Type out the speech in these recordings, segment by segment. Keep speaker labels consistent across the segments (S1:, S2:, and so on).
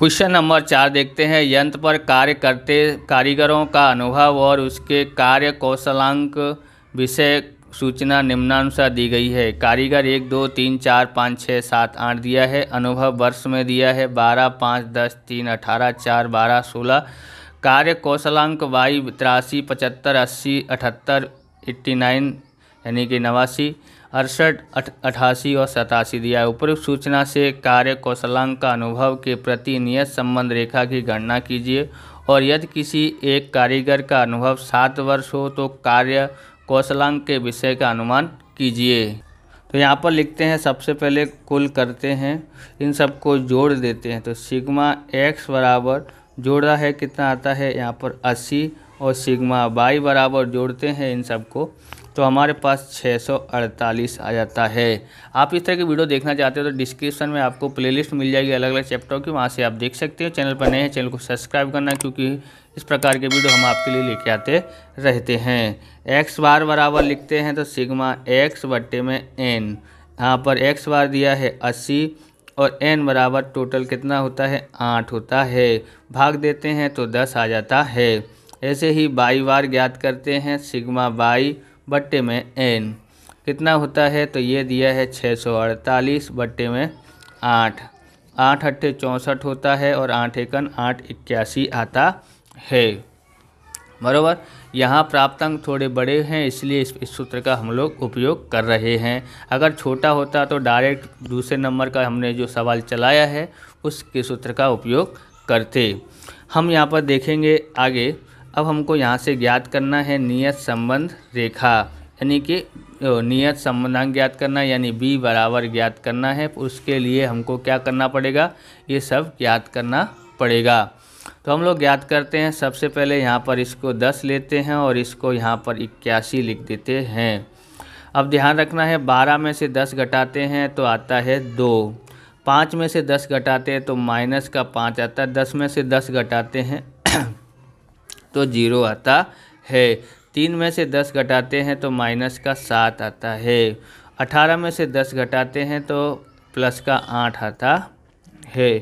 S1: Question number चार देखते हैं यंत्र पर कार्य करते कारीगरों का अनुभव और उसके कार्य कौशलांक विषय सूचना निम्नानुसार दी गई है कारीगर एक दो तीन चार पाँच छः सात आठ दिया है अनुभव वर्ष में दिया है बारह पाँच दस तीन अठारह चार बारह सोलह कार्य कौशलांक वाई तिरासी पचहत्तर अस्सी अठहत्तर एट्टी नाइन यानी कि नवासी अड़सठ अठासी और सतासी दिया है उपरोक्त सूचना से कार्य कौशलांक का अनुभव के प्रति नियत संबंध रेखा की गणना कीजिए और यदि किसी एक कारीगर का अनुभव सात वर्ष हो तो कार्य कौशलांक के विषय का अनुमान कीजिए तो यहाँ पर लिखते हैं सबसे पहले कुल करते हैं इन सबको जोड़ देते हैं तो सिग्मा एक्स बराबर जोड़ा है कितना आता है यहाँ पर अस्सी और सिग्मा बाई बराबर जोड़ते हैं इन सबको तो हमारे पास 648 आ जाता है आप इस तरह की वीडियो देखना चाहते हो तो डिस्क्रिप्शन में आपको प्लेलिस्ट मिल जाएगी अलग अलग चैप्टरों की वहाँ से आप देख सकते हो चैनल पर नए हैं चैनल को सब्सक्राइब करना क्योंकि इस प्रकार के वीडियो हम आपके लिए लेके आते रहते हैं एक्स बार बराबर लिखते हैं तो सिगमा एक्स बट्टे में एन यहाँ पर एक्स बार दिया है अस्सी और एन बराबर टोटल कितना होता है आठ होता है भाग देते हैं तो दस आ जाता है ऐसे ही बाई बार ज्ञात करते हैं सिगमा बाई बट्टे में एन कितना होता है तो ये दिया है छः सौ अड़तालीस बट्टे में आठ आठ अट्ठे चौंसठ होता है और आठ एकन आठ इक्यासी आता है बरोबर यहाँ प्राप्तांक थोड़े बड़े हैं इसलिए इस, इस सूत्र का हम लोग उपयोग कर रहे हैं अगर छोटा होता तो डायरेक्ट दूसरे नंबर का हमने जो सवाल चलाया है उसके सूत्र का उपयोग करते हम यहाँ पर देखेंगे आगे अब हमको यहाँ से ज्ञात करना है नियत संबंध रेखा यानी कि नियत संबंधांक ज्ञात करना यानी बी बराबर ज्ञात करना है उसके लिए हमको क्या करना पड़ेगा ये सब ज्ञात करना पड़ेगा तो हम लोग ज्ञात करते हैं सबसे पहले यहाँ पर इसको 10 लेते हैं और इसको यहाँ पर इक्यासी लिख देते हैं अब ध्यान रखना है 12 में से 10 घटाते हैं तो आता है दो पाँच में से 10 घटाते हैं तो माइनस का पाँच आता है दस में से 10 घटाते हैं तो जीरो आता है तीन में से दस घटाते हैं तो माइनस का सात आता है अठारह में से दस घटाते हैं तो प्लस का आठ आता है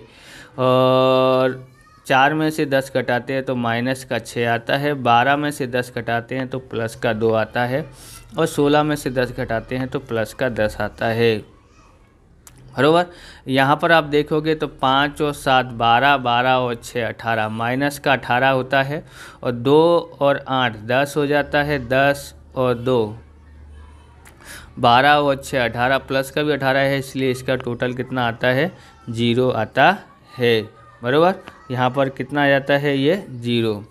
S1: और चार में से दस घटाते हैं तो माइनस का छः आता है बारह में से दस घटाते हैं तो प्लस का दो आता है और सोलह में से दस घटाते हैं तो प्लस का दस आता है बरोबर यहाँ पर आप देखोगे तो पाँच और सात बारह बारह और छः अठारह माइनस का अठारह होता है और दो और आठ दस हो जाता है दस और दो बारह और छः अठारह प्लस का भी अठारह है इसलिए इसका टोटल कितना आता है जीरो आता है बरोबर यहाँ पर कितना आ जाता है ये जीरो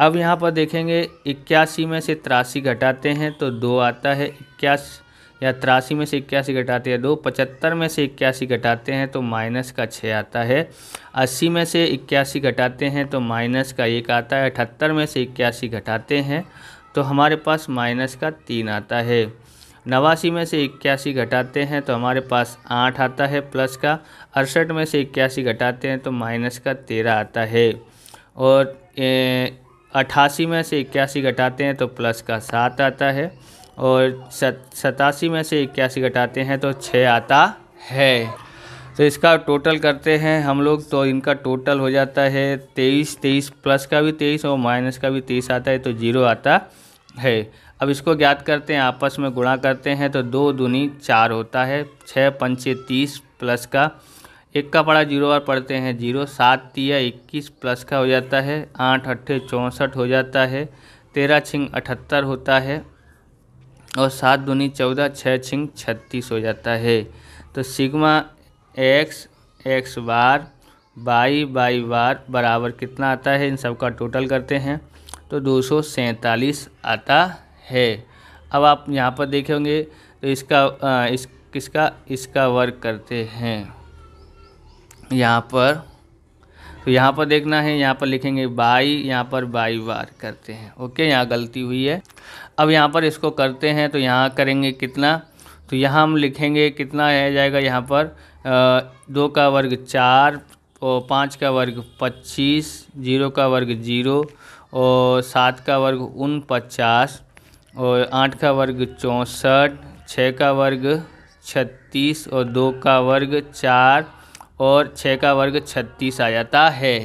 S1: अब यहाँ पर देखेंगे इक्यासी में से तिरासी घटाते हैं तो दो आता है इक्यासी या तिरासी में से इक्यासी घटाते हैं दो पचहत्तर में से इक्यासी घटाते हैं तो माइनस का छः आता है अस्सी में से इक्यासी घटाते हैं तो माइनस का एक आता है अठहत्तर में से इक्यासी घटाते हैं तो हमारे पास माइनस का तीन आता है नवासी में से इक्यासी घटाते हैं तो हमारे पास आठ आता है प्लस का अड़सठ में से इक्यासी घटाते हैं तो माइनस का तेरह आता है और अट्ठासी में से इक्यासी घटाते हैं तो प्लस का सात आता है और सत सतासी में से इक्यासी घटाते हैं तो छः आता है तो इसका टोटल करते हैं हम लोग तो इनका टोटल हो जाता है तेईस तेईस प्लस का भी तेईस और माइनस का भी तेईस आता है तो जीरो आता है अब इसको ज्ञात करते हैं आपस में गुणा करते हैं तो दो दूनी चार होता है छः पंचे तीस प्लस का एक का पड़ा जीरो बार पढ़ते हैं जीरो सात तीया इक्कीस प्लस का हो जाता है आठ अट्ठे चौंसठ हो जाता है तेरह छिंग अठहत्तर होता है और सात दूनी चौदह छः छिंग छत्तीस हो जाता है तो sigma x x bar y y bar बराबर कितना आता है इन सब का टोटल करते हैं तो दो आता है अब आप यहाँ पर देखे होंगे तो इसका इस किसका इसका वर्क करते हैं यहाँ पर तो यहाँ पर देखना है यहाँ पर लिखेंगे बाई यहाँ पर बाई बार करते हैं ओके यहाँ गलती हुई है अब यहाँ पर इसको करते हैं तो यहाँ करेंगे कितना तो यहाँ हम लिखेंगे कितना आ जाएगा यहाँ पर आ, दो का वर्ग चार और पाँच का वर्ग पच्चीस जीरो का वर्ग जीरो और सात का वर्ग उन पचास और आठ का वर्ग चौंसठ छः का वर्ग छत्तीस और दो का वर्ग चार और छः का वर्ग छत्तीस आ जाता है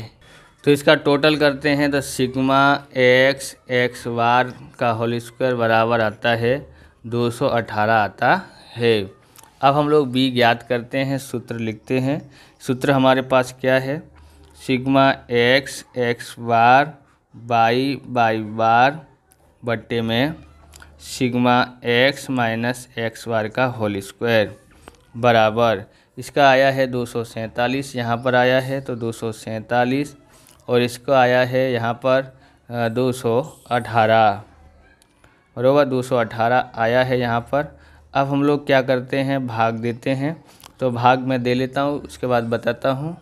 S1: तो इसका टोटल करते हैं तो सिग्मा एक्स एक्स वार का होल स्क्वायर बराबर आता है 218 आता है अब हम लोग बी ज्ञात करते हैं सूत्र लिखते हैं सूत्र हमारे पास क्या है sigma x x bar y y bar बट्टे में sigma x minus x bar का होल स्क्वायर बराबर इसका आया है दो सौ सैंतालीस यहाँ पर आया है तो दो सौ सैंतालीस और इसका आया है यहाँ पर दो सौ अठारह बरोबर दो सौ अठारह आया है यहाँ पर अब हम लोग क्या करते हैं भाग देते हैं तो भाग मैं दे लेता हूँ उसके बाद बताता हूँ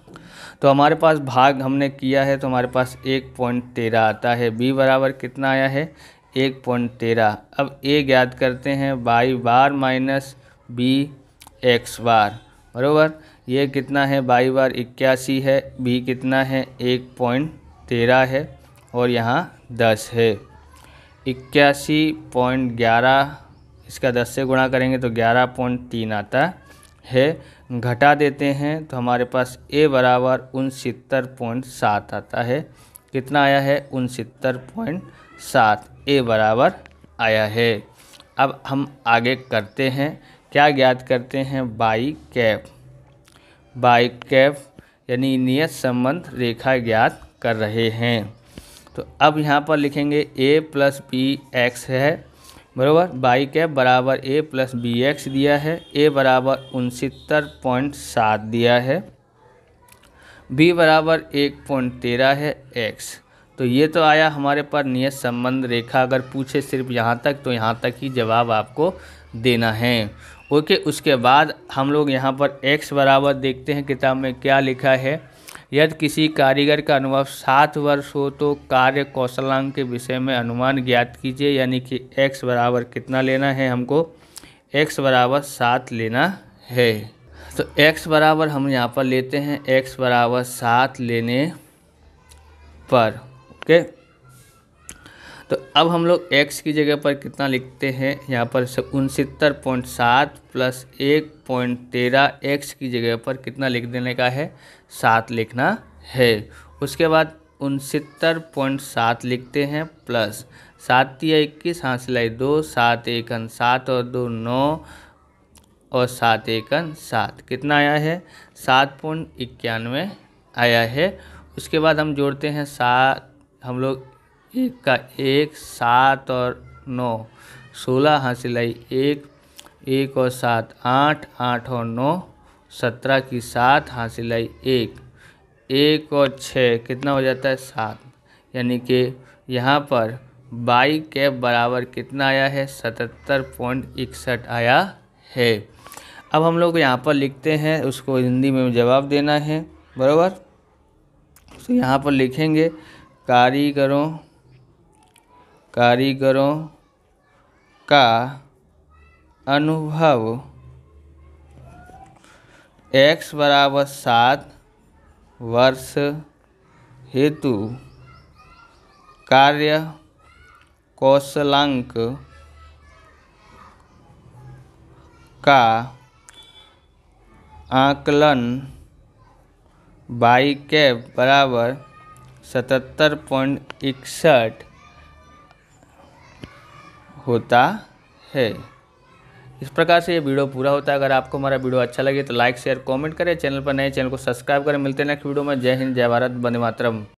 S1: तो हमारे पास भाग हमने किया है तो हमारे पास एक पॉइंट तेरह आता है बी बराबर कितना आया है एक पॉइंट तेरह अब ए ज्ञात करते हैं y bar minus b x bar बराबर ये कितना है बाई बार इक्यासी है बी कितना है एक पॉइंट तेरह है और यहाँ दस है इक्यासी पॉइंट ग्यारह इसका दस से गुणा करेंगे तो ग्यारह पॉइंट तीन आता है घटा देते हैं तो हमारे पास ए बराबर उनसत्तर पॉइंट सात आता है कितना आया है उनसत्तर पॉइंट सात ए बराबर आया है अब हम आगे करते हैं क्या ज्ञात करते हैं बाई कैप बाई कैप यानी नियत संबंध रेखा ज्ञात कर रहे हैं तो अब यहाँ पर लिखेंगे ए प्लस बी एक्स है बराबर बाई कैप बराबर ए प्लस बी एक्स दिया है ए बराबर उनसत्तर पॉइंट सात दिया है बी बराबर एक पॉइंट तेरह है एक्स तो ये तो आया हमारे पर नियत संबंध रेखा अगर पूछे सिर्फ यहाँ तक तो यहाँ तक ही जवाब आपको देना है ओके उसके बाद हम लोग यहाँ पर एक्स बराबर देखते हैं किताब में क्या लिखा है यदि किसी कारीगर का अनुभव सात वर्ष हो तो कार्य कौशलांक के विषय में अनुमान ज्ञात कीजिए यानी कि एक्स बराबर कितना लेना है हमको एक्स बराबर सात लेना है तो एक्स बराबर हम यहाँ पर लेते हैं एक्स बराबर सात लेने पर ओके okay? तो अब हम लोग एक्स की जगह पर कितना लिखते हैं यहाँ पर उनसत्तर पॉइंट सात प्लस एक पॉइंट तेरह एक्स की जगह पर कितना लिख देने का है सात लिखना है उसके बाद उनसत्तर पॉइंट सात लिखते हैं प्लस सात या इक्कीस हाँ सिलाई दो सात एकन सात और दो नौ और सात एकन सात कितना आया है सात पॉइंट इक्यानवे आया है उसके बाद हम जोड़ते हैं सात हम लोग एक का एक सात और नौ सोलह हाथ सिलाई एक एक और सात आठ आठ और नौ सत्रह की सात हाथ सिलाई एक एक और छः कितना हो जाता है सात यानी कि यहाँ पर बाई के बराबर कितना आया है सतहत्तर पॉइंट इकसठ आया है अब हम लोग यहाँ पर लिखते हैं उसको हिंदी में जवाब देना है बराबर तो यहाँ पर लिखेंगे कारीगरों कारीगरों का अनुभव एक्स बराबर सात वर्ष हेतु कार्य कौशलांक का आकलन बाई कैप बराबर सतहत्तर पॉइंट इकसठ होता है इस प्रकार से ये वीडियो पूरा होता है अगर आपको हमारा वीडियो अच्छा लगे तो लाइक शेयर कमेंट करें चैनल पर नए चैनल को सब्सक्राइब करें मिलते हैं नेक्स्ट वीडियो में जय हिंद जय भारत वंदे मातरम